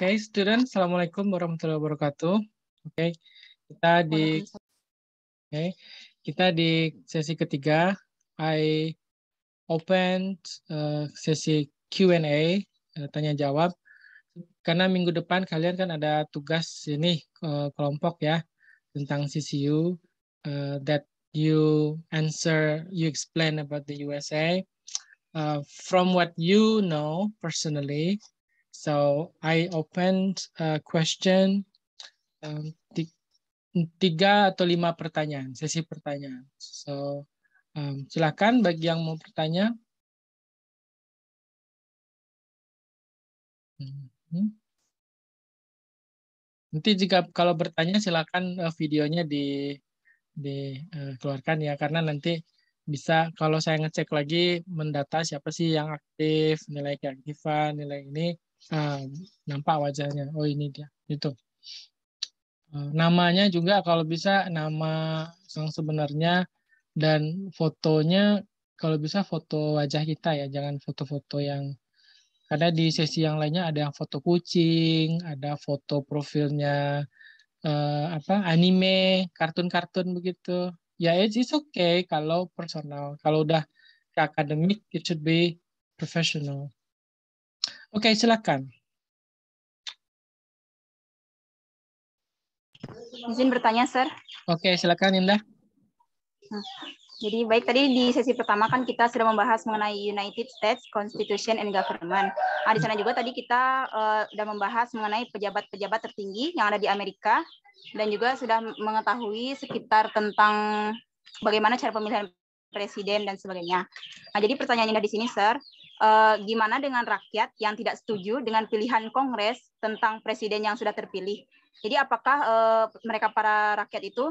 Oke, okay, student, assalamualaikum warahmatullahi wabarakatuh. Oke, okay, kita di Oke, okay, kita di sesi ketiga. I open uh, sesi Q&A uh, eh, tanya jawab. Karena minggu depan kalian kan ada tugas ini uh, kelompok ya tentang CCU uh, that you answer, you explain about the USA. Uh, from what you know personally, So I open a question um, tiga atau lima pertanyaan, sesi pertanyaan. So um, silakan bagi yang mau bertanya. Mm-hmm. Nanti jika kalau bertanya silakan eh, videonya di dikeluarkan eh, uh, ya karena nanti bisa kalau saya ngecek lagi mendata siapa sih yang aktif nilai keaktifan nilai ini Nah, nampak wajahnya. Oh ini dia, itu. Ah, namanya juga kalau bisa nama yang sebenarnya dan fotonya kalau bisa foto wajah kita ya, jangan foto-foto yang karena di sesi yang lainnya ada yang foto kucing, ada foto profilnya eh, apa anime, kartun-kartun begitu. Ya it's, it's okay kalau personal. Kalau udah ke akademik, it should be professional. Oke, silakan. Izin bertanya, Sir. Oke, silakan Indah. Nah, jadi baik tadi di sesi pertama kan kita sudah membahas mengenai United States Constitution and Government. Nah, di sana juga tadi kita uh, sudah membahas mengenai pejabat-pejabat tertinggi yang ada di Amerika dan juga sudah mengetahui sekitar tentang bagaimana cara pemilihan presiden dan sebagainya. Nah, jadi pertanyaannya di sini, Sir, uh, gimana dengan rakyat yang tidak setuju dengan pilihan Kongres tentang presiden yang sudah terpilih? Jadi apakah uh, mereka para rakyat itu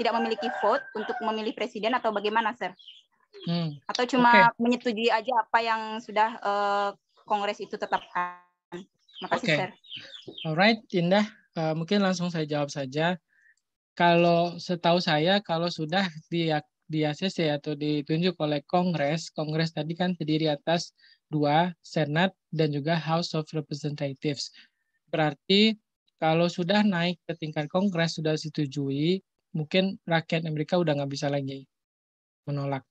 tidak memiliki vote untuk memilih presiden atau bagaimana, Sir? Hmm. Atau cuma okay. menyetujui aja apa yang sudah uh, Kongres itu tetapkan? Makasih, okay. Sir. Alright, Indah. Uh, mungkin langsung saya jawab saja. Kalau setahu saya, kalau sudah diak di ACC atau ditunjuk oleh Kongres. Kongres tadi kan terdiri atas dua, Senat dan juga House of Representatives. Berarti kalau sudah naik ke tingkat Kongres, sudah disetujui, mungkin rakyat Amerika udah nggak bisa lagi menolak.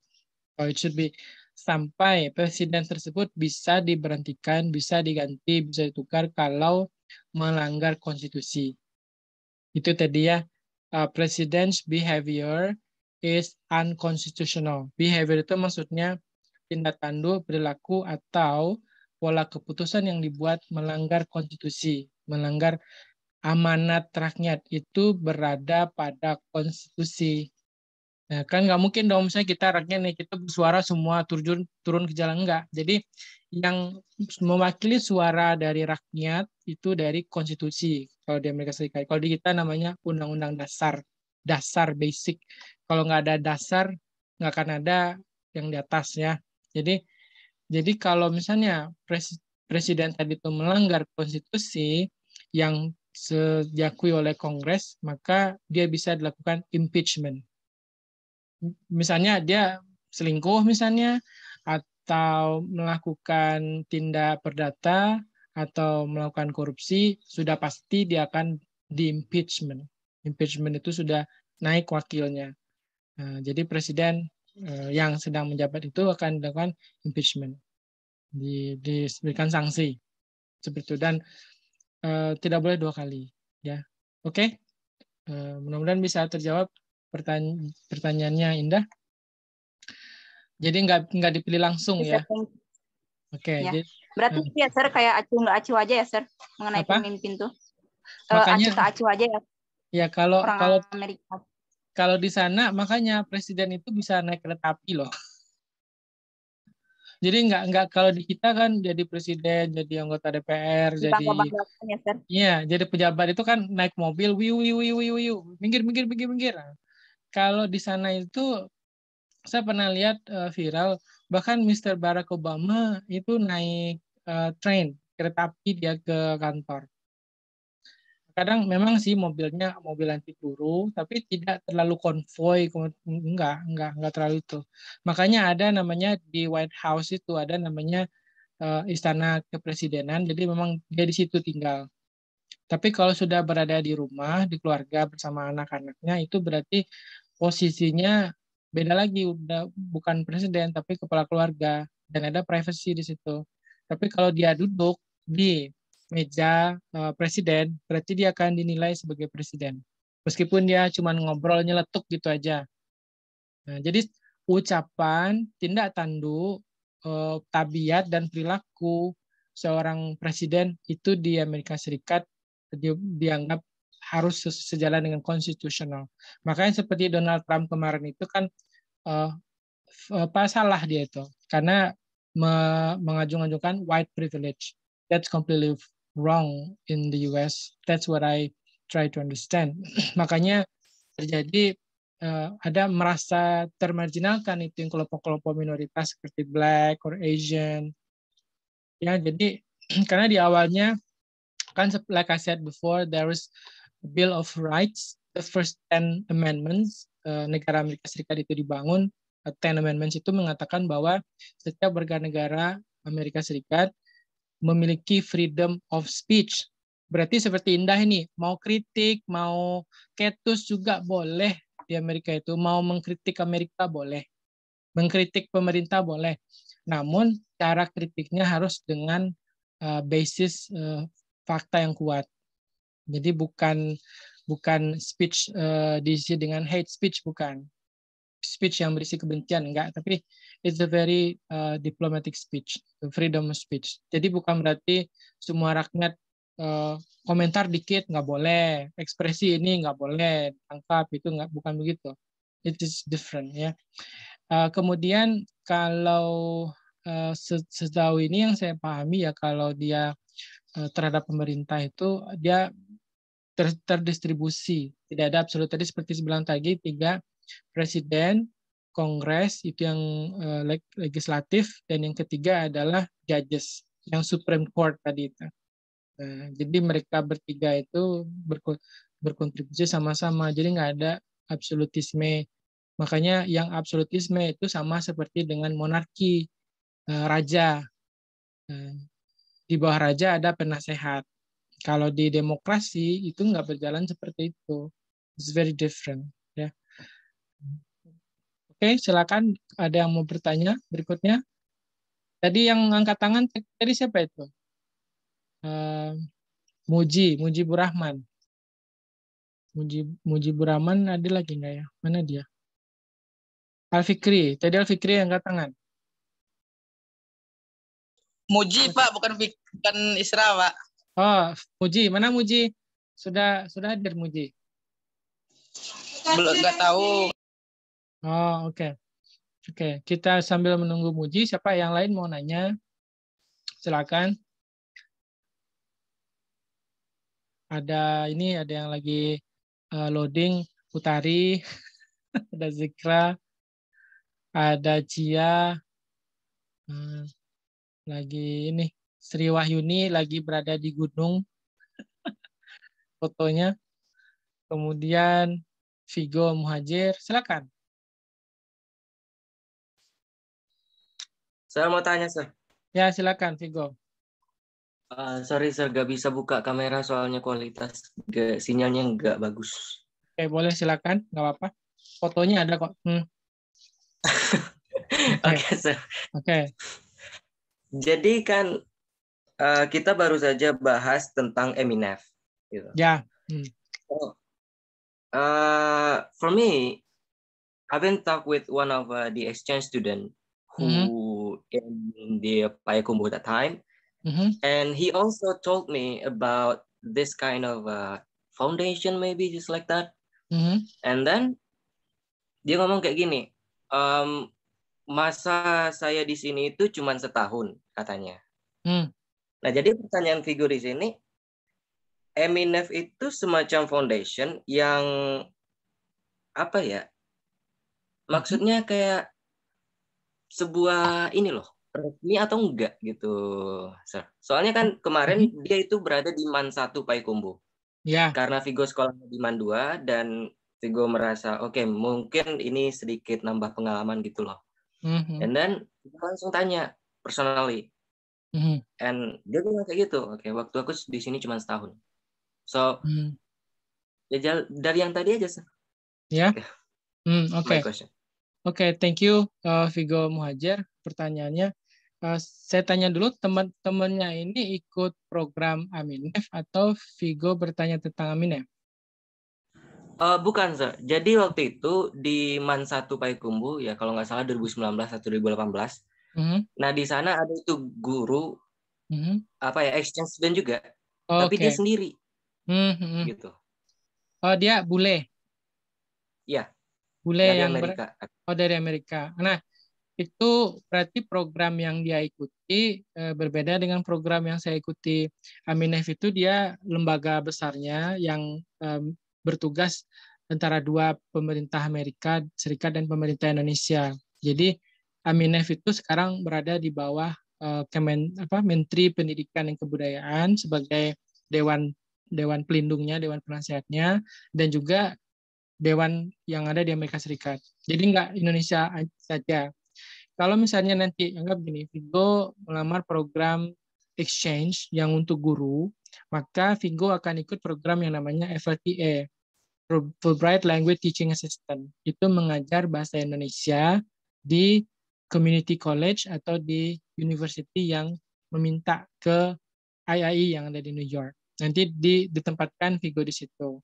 So it should be sampai presiden tersebut bisa diberhentikan, bisa diganti, bisa ditukar kalau melanggar konstitusi. Itu tadi ya, uh, president's behavior is unconstitutional. Behavior itu maksudnya tindak tanduk, perilaku, atau pola keputusan yang dibuat melanggar konstitusi, melanggar amanat rakyat itu berada pada konstitusi. Nah, kan nggak mungkin dong misalnya kita rakyat nih kita bersuara semua turun turun ke jalan enggak. Jadi yang mewakili suara dari rakyat itu dari konstitusi kalau di Amerika Serikat. Kalau di kita namanya undang-undang dasar dasar basic. Kalau nggak ada dasar, nggak akan ada yang di atas ya. Jadi jadi kalau misalnya presiden tadi itu melanggar konstitusi yang diakui oleh Kongres, maka dia bisa dilakukan impeachment. Misalnya dia selingkuh misalnya, atau melakukan tindak perdata, atau melakukan korupsi, sudah pasti dia akan di impeachment impeachment itu sudah naik wakilnya. Eh, jadi presiden eh, yang sedang menjabat itu akan dilakukan impeachment, di, diberikan sanksi seperti itu dan uh, tidak boleh dua kali, ya. Oke, okay? uh, mudah-mudahan bisa terjawab pertanya pertanyaannya Indah. Jadi nggak nggak dipilih langsung ya. Oke. Okay, ya. Berarti uh, ya, sir kayak acu nggak acu aja ya, sir mengenai Apa? pemimpin tuh. Makanya, acu acu aja ya. Ya kalau orang kalau Amerika. Kalau di sana makanya presiden itu bisa naik kereta api loh. Jadi nggak nggak kalau di kita kan jadi presiden, jadi anggota DPR, kita jadi ya, Iya, jadi pejabat itu kan naik mobil, wiu wiu wiu wiu wiu, minggir minggir minggir minggir. Kalau di sana itu saya pernah lihat uh, viral bahkan Mr. Barack Obama itu naik uh, train kereta api dia ke kantor kadang memang sih mobilnya mobil anti peluru tapi tidak terlalu konvoy enggak enggak enggak terlalu itu makanya ada namanya di White House itu ada namanya uh, istana kepresidenan jadi memang dia di situ tinggal tapi kalau sudah berada di rumah di keluarga bersama anak-anaknya itu berarti posisinya beda lagi udah bukan presiden tapi kepala keluarga dan ada privacy di situ tapi kalau dia duduk di meja uh, presiden, berarti dia akan dinilai sebagai presiden. Meskipun dia cuma ngobrol nyeletuk gitu aja. Nah, jadi ucapan, tindak tanduk, uh, eh, tabiat dan perilaku seorang presiden itu di Amerika Serikat di, dianggap harus sejalan dengan konstitusional. Makanya seperti Donald Trump kemarin itu kan uh, apa salah dia itu karena mengajung-ajungkan white privilege. That's completely wrong in the US. That's what I try to understand. Makanya terjadi uh, ada merasa termarginalkan itu yang kelompok-kelompok minoritas seperti Black or Asian. Ya, jadi karena di awalnya kan like I said before there was Bill of Rights, the first 10 amendments uh, negara Amerika Serikat itu dibangun. Uh, 10 amendments itu mengatakan bahwa setiap warga negara Amerika Serikat memiliki freedom of speech. Berarti seperti Indah ini, mau kritik, mau ketus juga boleh di Amerika itu, mau mengkritik Amerika boleh, mengkritik pemerintah boleh. Namun cara kritiknya harus dengan uh, basis uh, fakta yang kuat. Jadi bukan bukan speech uh, diisi dengan hate speech bukan speech yang berisi kebencian enggak tapi it's a very uh, diplomatic speech freedom of speech jadi bukan berarti semua rakyat uh, komentar dikit nggak boleh ekspresi ini nggak boleh tangkap itu nggak bukan begitu it is different ya uh, kemudian kalau uh, sejauh ini yang saya pahami ya kalau dia uh, terhadap pemerintah itu dia ter terdistribusi. Tidak ada absolut tadi seperti sebelum tadi tiga presiden, kongres itu yang uh, legislatif dan yang ketiga adalah judges yang Supreme Court tadi itu. Uh, jadi mereka bertiga itu berko berkontribusi sama-sama. Jadi nggak ada absolutisme. Makanya yang absolutisme itu sama seperti dengan monarki uh, raja. Uh, di bawah raja ada penasehat. Kalau di demokrasi itu nggak berjalan seperti itu. It's very different. Oke, silakan ada yang mau bertanya berikutnya. Tadi yang angkat tangan tadi siapa itu? Uh, Muji, Muji Muji, Muji Muji Burahman ada lagi nggak ya? Mana dia? Alfikri. tadi Alfikri yang angkat tangan. Muji Pak, bukan bukan Isra Pak. Oh, Muji, mana Muji? Sudah sudah hadir Muji. Belum nggak tahu. Oh, oke. Okay. Oke, okay. kita sambil menunggu Muji, siapa yang lain mau nanya? Silakan. Ada ini, ada yang lagi eh, loading, Putari, ada Zikra, ada Cia, hmm, lagi ini Sri Wahyuni lagi berada di gunung, fotonya. Kemudian Vigo Muhajir, silakan. Saya mau tanya, sir. Ya, silakan, Vigo. Uh, sorry, sir, gak bisa buka kamera soalnya kualitas gak, sinyalnya nggak bagus. Oke, boleh silakan, nggak apa-apa. Fotonya ada kok. Hmm. Oke, okay. okay, sir. Oke. Okay. Jadi kan uh, kita baru saja bahas tentang Eminef. Gitu. Ya. Hmm. uh, for me, I've been talk with one of uh, the exchange student who mm -hmm in the Payakumbuh time. Mm -hmm. And he also told me about this kind of uh, foundation, maybe just like that. Mm -hmm. And then dia ngomong kayak gini, um, masa saya di sini itu cuma setahun katanya. Mm. Nah jadi pertanyaan figur di sini, Eminef itu semacam foundation yang apa ya? Mm-hmm. Maksudnya kayak sebuah ini loh resmi atau enggak gitu sir. soalnya kan kemarin hmm. dia itu berada di man satu Paikumbu ya karena Vigo sekolahnya di man dua dan Vigo merasa oke okay, mungkin ini sedikit nambah pengalaman gitu loh mm-hmm. and then langsung tanya personally mm-hmm. and dia bilang kayak gitu oke okay, waktu aku di sini cuma setahun so mm-hmm. ya dari yang tadi aja sir ya yeah. okay. Mm, okay. my question Oke, okay, thank you uh, Vigo Muhajir. Pertanyaannya, uh, saya tanya dulu teman-temannya ini ikut program Aminef atau Vigo bertanya tentang Aminef? Uh, eh, bukan, Zer. Jadi waktu itu di Man 1 Kumbu ya kalau nggak salah 2019 atau 2018. Mm -hmm. Nah, di sana ada itu guru, mm -hmm. apa ya, exchange student juga. okay. tapi dia sendiri. Mm -hmm. Gitu. Oh, dia bule? Iya bule dari yang Amerika. Ber... oh dari Amerika. Nah itu berarti program yang dia ikuti eh, berbeda dengan program yang saya ikuti. Aminef itu dia lembaga besarnya yang eh, bertugas antara dua pemerintah Amerika Serikat dan pemerintah Indonesia. Jadi Aminef itu sekarang berada di bawah eh, Kemen apa Menteri Pendidikan dan Kebudayaan sebagai dewan dewan pelindungnya, dewan penasihatnya dan juga dewan yang ada di Amerika Serikat. Jadi nggak Indonesia saja. Kalau misalnya nanti anggap gini, Vigo melamar program exchange yang untuk guru, maka Vigo akan ikut program yang namanya FLTA, Fulbright Language Teaching Assistant. Itu mengajar bahasa Indonesia di community college atau di university yang meminta ke IIE yang ada di New York. Nanti ditempatkan Vigo di situ.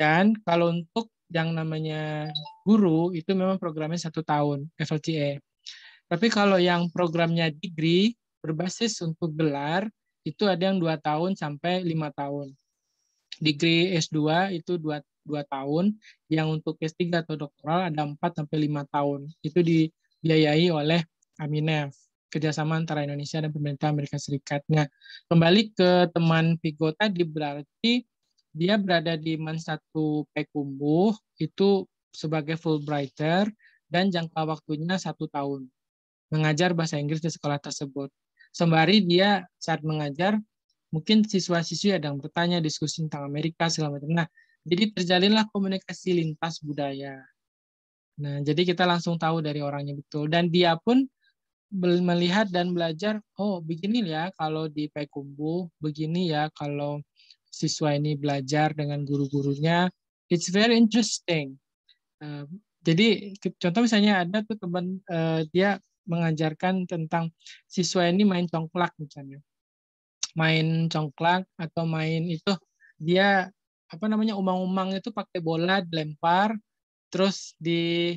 Dan kalau untuk yang namanya guru itu memang programnya satu tahun FLCE. Tapi kalau yang programnya degree berbasis untuk gelar itu ada yang dua tahun sampai lima tahun. Degree S2 itu dua dua tahun, yang untuk S3 atau doktoral ada empat sampai lima tahun. Itu dibiayai oleh Aminef kerjasama antara Indonesia dan pemerintah Amerika Serikat. Nah, kembali ke teman Vigo tadi berarti dia berada di Men 1 Kumbuh itu sebagai Fulbrighter dan jangka waktunya satu tahun mengajar bahasa Inggris di sekolah tersebut. Sembari dia saat mengajar, mungkin siswa-siswi ada yang bertanya diskusi tentang Amerika selama macam. Nah, jadi terjalinlah komunikasi lintas budaya. Nah, jadi kita langsung tahu dari orangnya betul. Dan dia pun melihat dan belajar, oh begini ya kalau di Pekumbu, begini ya kalau siswa ini belajar dengan guru-gurunya. It's very interesting. Uh, jadi contoh misalnya ada tuh teman uh, dia mengajarkan tentang siswa ini main congklak misalnya. Main congklak atau main itu dia apa namanya umang-umang itu pakai bola dilempar terus di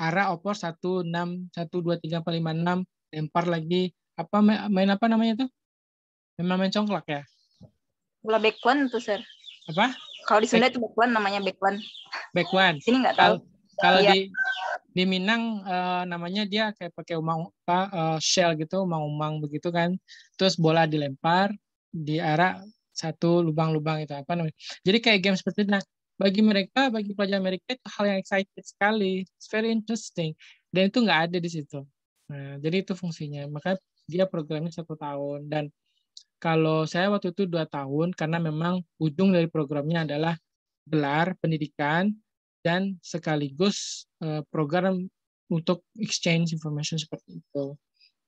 arah opor satu enam satu dua tiga empat lima enam, lempar lagi apa main apa namanya itu? Memang main congklak ya bola bekwan tuh sir apa kalau di Sunda itu bekwan namanya bekwan bekwan sini nggak tahu kalau iya. di di Minang uh, namanya dia kayak pakai umang apa uh, shell gitu umang-umang begitu kan terus bola dilempar di arah satu lubang-lubang itu apa namanya jadi kayak game seperti itu nah bagi mereka bagi pelajar Amerika itu hal yang excited sekali It's very interesting dan itu nggak ada di situ nah jadi itu fungsinya maka dia programnya satu tahun dan kalau saya waktu itu dua tahun karena memang ujung dari programnya adalah gelar pendidikan dan sekaligus eh, program untuk exchange information seperti itu.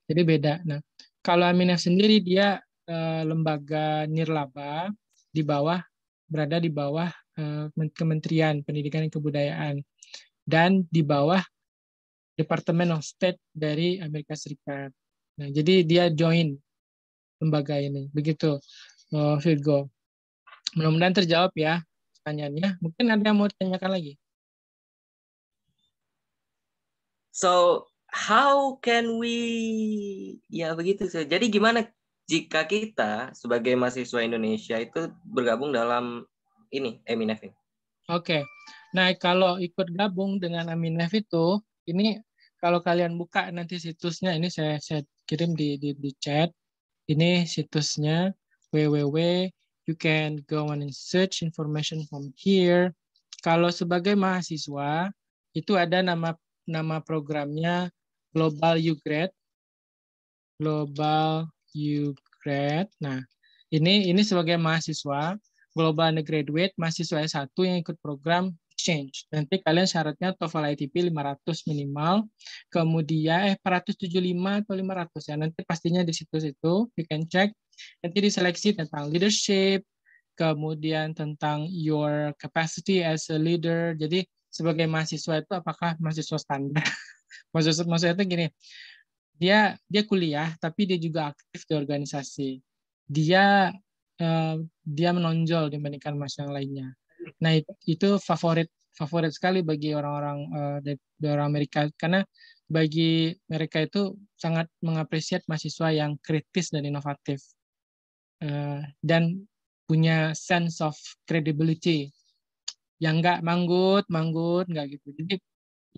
Jadi beda. Nah, kalau Aminah sendiri dia eh, lembaga nirlaba di bawah berada di bawah eh, Kementerian Pendidikan dan Kebudayaan dan di bawah Departemen of State dari Amerika Serikat. Nah, jadi dia join lembaga ini. Begitu, uh, Virgo. Mudah-mudahan terjawab ya pertanyaannya. Mungkin ada yang mau ditanyakan lagi. So, how can we... Ya, begitu. So, jadi gimana jika kita sebagai mahasiswa Indonesia itu bergabung dalam ini, Eminef ini? Oke. Okay. Nah, kalau ikut gabung dengan Eminef itu, ini kalau kalian buka nanti situsnya, ini saya, saya kirim di, di, di chat. Ini situsnya www. You can go and search information from here. Kalau sebagai mahasiswa, itu ada nama nama programnya Global Ugrad. Global Ugrad. Nah, ini ini sebagai mahasiswa Global Undergraduate, mahasiswa S1 yang ikut program exchange. Nanti kalian syaratnya TOEFL ITP 500 minimal, kemudian eh 475 atau 500 ya. Nanti pastinya di situ-situ you can check. Nanti diseleksi tentang leadership, kemudian tentang your capacity as a leader. Jadi sebagai mahasiswa itu apakah mahasiswa standar? maksud maksudnya itu gini, dia dia kuliah tapi dia juga aktif di organisasi. Dia eh, dia menonjol dibandingkan mahasiswa lainnya Nah itu favorit favorit sekali bagi orang-orang uh, dari, orang Amerika karena bagi mereka itu sangat mengapresiat mahasiswa yang kritis dan inovatif uh, dan punya sense of credibility yang nggak manggut manggut nggak gitu jadi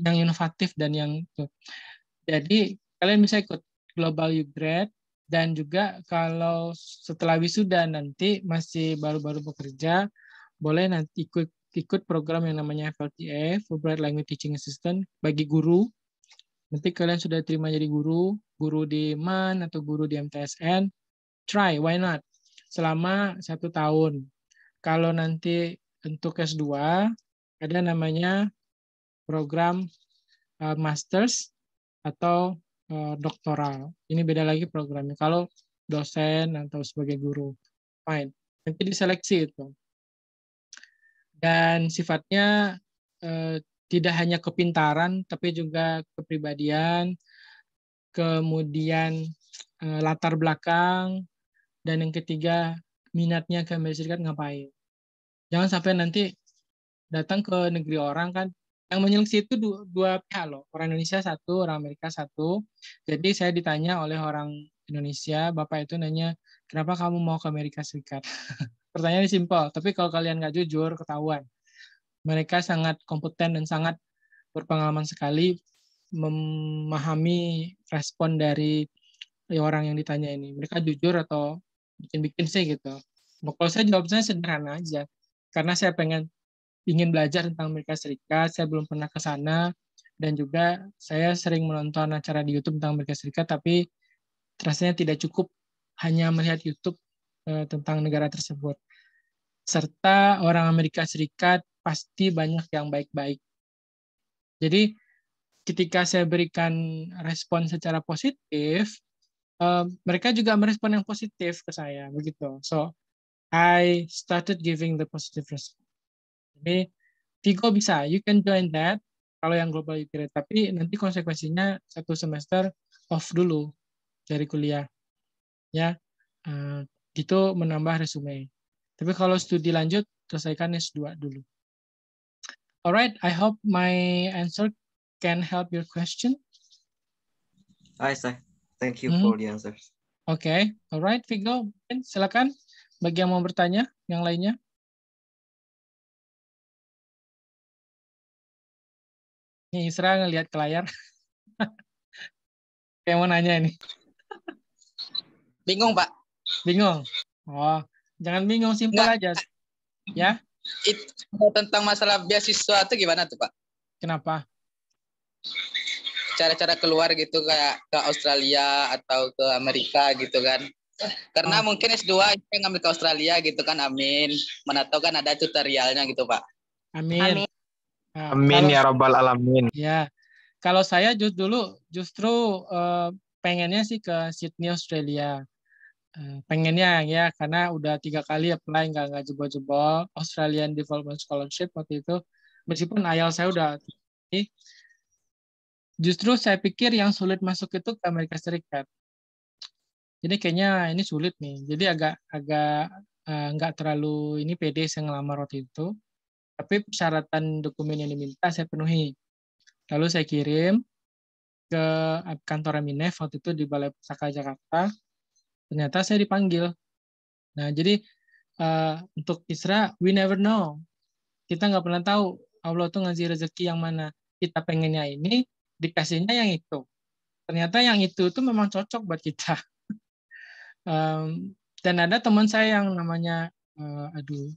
yang inovatif dan yang itu jadi kalian bisa ikut global Ugrad dan juga kalau setelah wisuda nanti masih baru-baru bekerja boleh nanti ikut ikut program yang namanya FLTF, Fulbright Language Teaching Assistant bagi guru. Nanti kalian sudah terima jadi guru, guru di MAN atau guru di MTSN, try, why not? Selama satu tahun. Kalau nanti untuk S2, ada namanya program uh, master's atau uh, doktoral. Ini beda lagi programnya. Kalau dosen atau sebagai guru, fine. Nanti diseleksi itu dan sifatnya eh, tidak hanya kepintaran tapi juga kepribadian, kemudian eh, latar belakang dan yang ketiga minatnya ke Amerika Serikat ngapain. Jangan sampai nanti datang ke negeri orang kan yang menyeleksi itu dua, dua pihak loh orang Indonesia satu orang Amerika satu jadi saya ditanya oleh orang Indonesia bapak itu nanya kenapa kamu mau ke Amerika Serikat Pertanyaannya simpel, tapi kalau kalian nggak jujur, ketahuan. Mereka sangat kompeten dan sangat berpengalaman sekali memahami respon dari orang yang ditanya ini. Mereka jujur atau bikin-bikin sih gitu. Nah, kalau saya jawab saya sederhana aja, karena saya pengen ingin belajar tentang Amerika Serikat, saya belum pernah ke sana, dan juga saya sering menonton acara di YouTube tentang Amerika Serikat, tapi rasanya tidak cukup hanya melihat YouTube Eh, tentang negara tersebut. Serta orang Amerika Serikat pasti banyak yang baik-baik. Jadi ketika saya berikan respon secara positif, uh, mereka juga merespon yang positif ke saya begitu. So I started giving the positive response. Jadi Vigo bisa, you can join that kalau yang global you upgrade. Tapi nanti konsekuensinya satu semester off dulu dari kuliah. Ya, eh, itu menambah resume. Tapi kalau studi lanjut, selesaikan S2 dulu. Alright, I hope my answer can help your question. Hi, sir. Thank you hmm. for the answers. Oke, okay. alright, Vigo. Silakan bagi yang mau bertanya, yang lainnya. Ini Isra ngelihat ke layar. Kayak mau nanya ini. Bingung, Pak. Bingung. Oh, jangan bingung, simpel aja. Ya. Itu tentang masalah beasiswa itu gimana tuh, Pak? Kenapa? Cara-cara keluar gitu kayak ke Australia atau ke Amerika gitu kan. Karena oh. mungkin S2 saya ngambil ke Australia gitu kan, amin. Mana tahu kan ada tutorialnya gitu, Pak. Amin. Amin, ah, ya robbal alamin. Ya. Kalau saya just dulu justru uh, pengennya sih ke Sydney Australia Eh, pengennya ya karena udah tiga kali apply nggak nggak jebol-jebol Australian Development Scholarship waktu itu meskipun ayah saya udah justru saya pikir yang sulit masuk itu ke Amerika Serikat jadi kayaknya ini sulit nih jadi agak agak eh, nggak terlalu ini PD saya ngelamar waktu itu tapi persyaratan dokumen yang diminta saya penuhi lalu saya kirim ke kantor Minev waktu itu di Balai Pustaka Jakarta ternyata saya dipanggil nah jadi uh, untuk Isra we never know kita nggak pernah tahu Allah tuh ngasih rezeki yang mana kita pengennya ini dikasihnya yang itu ternyata yang itu tuh memang cocok buat kita um, dan ada teman saya yang namanya uh, aduh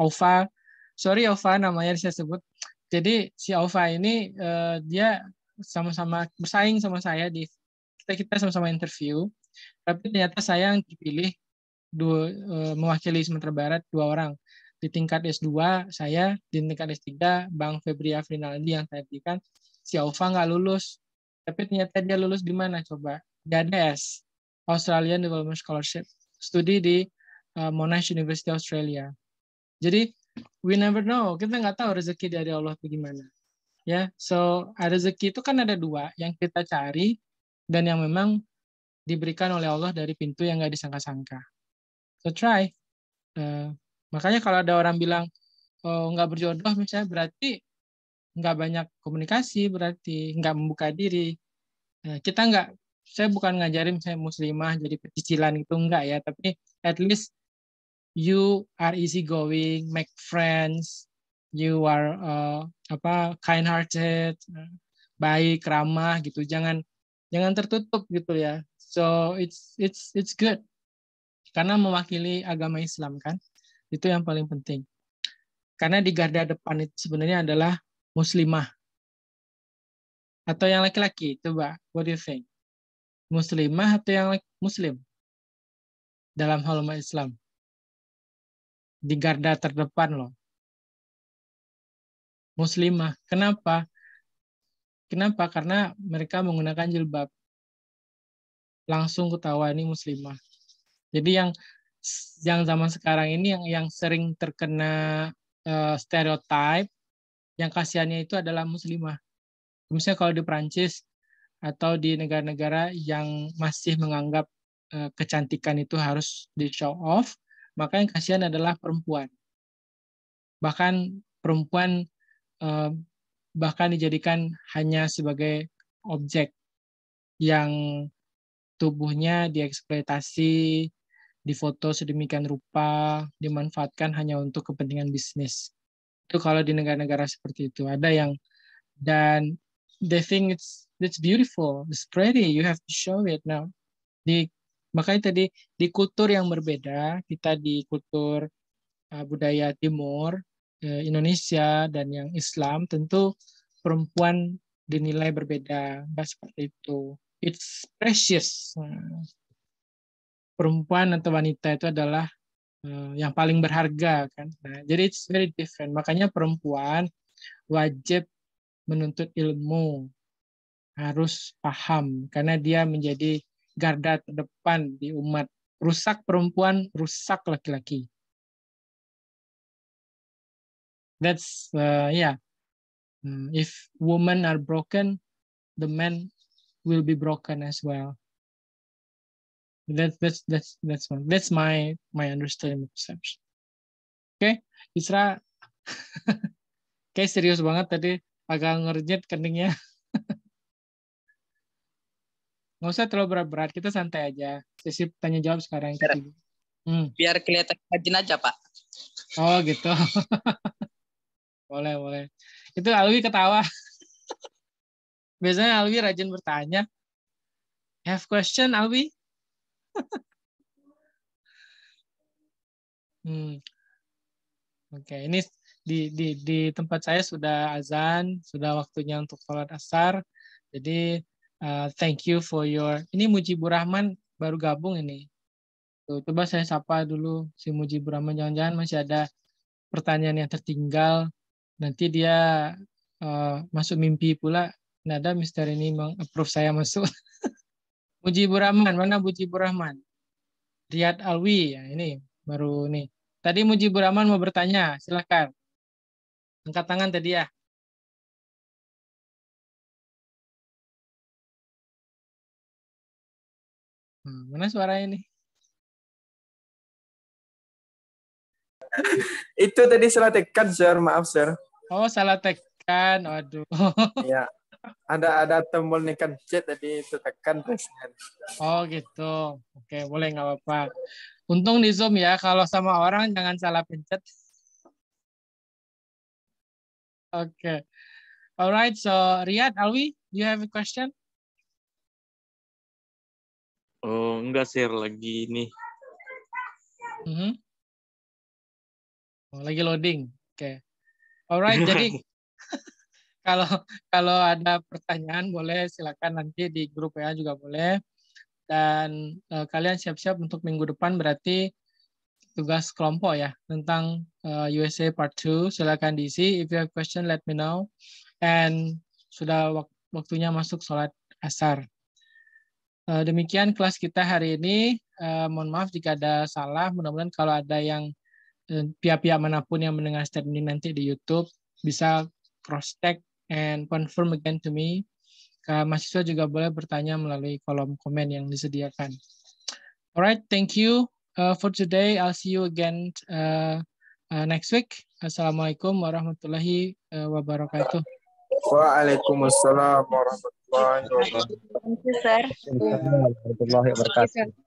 Alfa sorry Alfa namanya saya sebut jadi si Alfa ini uh, dia sama-sama bersaing sama saya di kita kita sama-sama interview tapi ternyata saya yang dipilih dua, eh, mewakili Sumatera Barat dua orang di tingkat S2 saya di tingkat S3 Bang Febri Afrinaldi yang saya berikan si Alfa nggak lulus tapi ternyata dia lulus di mana coba GADES Australian Development Scholarship studi di e, Monash University Australia jadi we never know kita nggak tahu rezeki dari Allah itu gimana ya so rezeki itu kan ada dua yang kita cari dan yang memang diberikan oleh Allah dari pintu yang nggak disangka-sangka. So try. Uh, makanya kalau ada orang bilang oh, nggak berjodoh misalnya berarti nggak banyak komunikasi berarti nggak membuka diri. Uh, kita nggak saya bukan ngajarin saya muslimah jadi pecicilan itu enggak ya tapi at least you are easy going make friends you are uh, apa kind hearted baik ramah gitu jangan jangan tertutup gitu ya So it's it's it's good karena mewakili agama Islam kan itu yang paling penting. Karena di garda depan itu sebenarnya adalah muslimah atau yang laki-laki coba what do you think muslimah atau yang muslim dalam hal umat Islam di garda terdepan loh muslimah kenapa kenapa karena mereka menggunakan jilbab langsung ketawa ini muslimah. Jadi yang yang zaman sekarang ini yang yang sering terkena uh, eh, stereotip yang kasihannya itu adalah muslimah. Misalnya kalau di Prancis atau di negara-negara yang masih menganggap uh, kecantikan itu harus di show off, maka yang kasihan adalah perempuan. Bahkan perempuan uh, bahkan dijadikan hanya sebagai objek yang tubuhnya dieksploitasi, difoto sedemikian rupa, dimanfaatkan hanya untuk kepentingan bisnis. Itu kalau di negara-negara seperti itu. Ada yang dan they think it's it's beautiful, it's pretty, you have to show it now. Di makanya tadi di kultur yang berbeda, kita di kultur uh, budaya timur uh, Indonesia dan yang Islam tentu perempuan dinilai berbeda, nggak seperti itu. It's precious. Perempuan atau wanita itu adalah eh, yang paling berharga kan. Nah, jadi it's very different. Makanya perempuan wajib menuntut ilmu, harus paham karena dia menjadi garda terdepan di umat. Rusak perempuan, rusak laki-laki. That's uh, yeah. Hmm, if women are broken, the men will be broken as well. That's that's that's that's my That's my my understanding perception. Oke, okay? Isra, kayak serius banget tadi agak ngerjet keningnya. Nggak usah terlalu berat-berat, kita santai aja. Sesi tanya jawab sekarang. Biar, hmm. biar kelihatan rajin aja, Pak. Oh gitu. boleh, boleh. Itu Alwi ketawa. Biasanya Alwi rajin bertanya. Have question, Alwi? hmm. Oke, okay. ini di, di, di tempat saya sudah azan, sudah waktunya untuk sholat asar. Jadi, uh, thank you for your... Ini Mujibur Rahman baru gabung ini. Tuh, coba saya sapa dulu si Mujibur Rahman. Jangan-jangan masih ada pertanyaan yang tertinggal. Nanti dia uh, masuk mimpi pula Nada Mister ini meng-approve saya masuk. Mujibur Rahman, mana Mujibur Rahman? Riyad Alwi, ya, ini baru nih. Tadi Mujibur Rahman mau bertanya, silahkan. Angkat tangan tadi ya. Hmm, mana suara ini? itu tadi salah tekan, Sir. Maaf, Sir. Oh, salah tekan. Aduh. ya ada ada tombol kan chat tadi itu tekan presiden. Oh gitu. Oke, boleh nggak apa-apa. Untung di Zoom ya, kalau sama orang jangan salah pencet. Oke. Alright, so Riyad, Alwi, you have a question? Oh, enggak share lagi nih. Mm -hmm. oh, lagi loading. Oke. Okay. Alright, jadi kalau kalau ada pertanyaan boleh silakan nanti di grup ya juga boleh. Dan e, kalian siap-siap untuk minggu depan berarti tugas kelompok ya tentang e, eh, USA Part 2. Silakan diisi. If you have question, let me know. And sudah waktunya masuk sholat asar. e, demikian kelas kita hari ini. e, mohon maaf jika ada salah. Mudah-mudahan kalau ada yang pihak-pihak e, manapun yang mendengar statement ini nanti di YouTube bisa cross check and confirm again to me. Uh, mahasiswa juga boleh bertanya melalui kolom komen yang disediakan. Alright, thank you uh, for today. I'll see you again uh, uh, next week. Assalamualaikum warahmatullahi uh, wabarakatuh. Waalaikumsalam warahmatullahi wabarakatuh. sir. Warahmatullahi wabarakatuh.